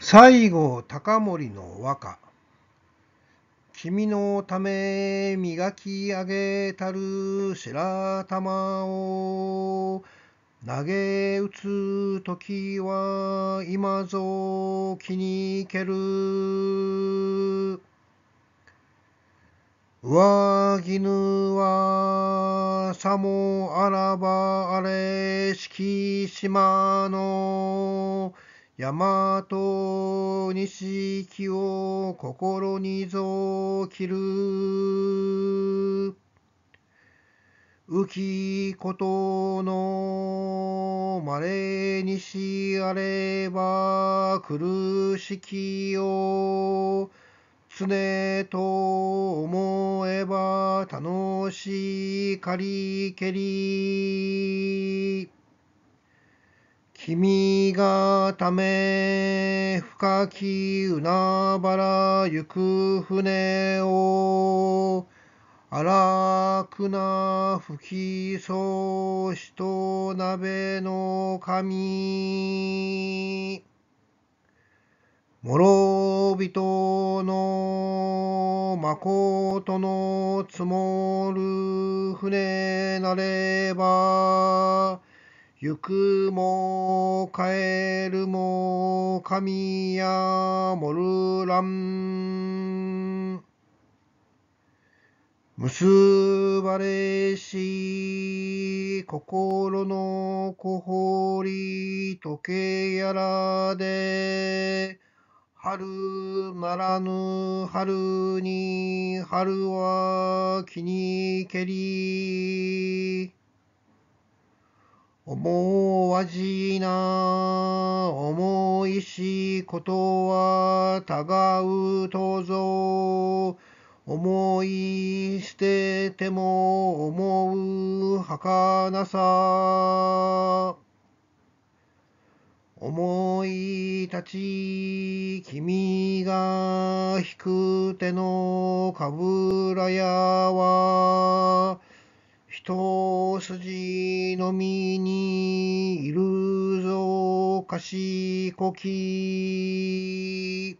西郷隆盛の和歌君のため磨き上げたる白玉を投げ打つ時は今ぞ気にける上絹はさもあらばあれ敷島の大和西木を心にぞきる。浮きことのまれにしあれば苦しきを常と思えば楽しかりけり。君がため深き海原行く船を荒くな吹きそうしと鍋の神諸人の誠の積もる船なれば行くもカエルも神やモルラン結ばれし心の小堀時計やらで春ならぬ春に春は気にけり思わじな思いしことはたがうとぞ思い捨てても思う儚さ思い立ち君が引く手のかぶらやは一筋のみにいるぞ賢き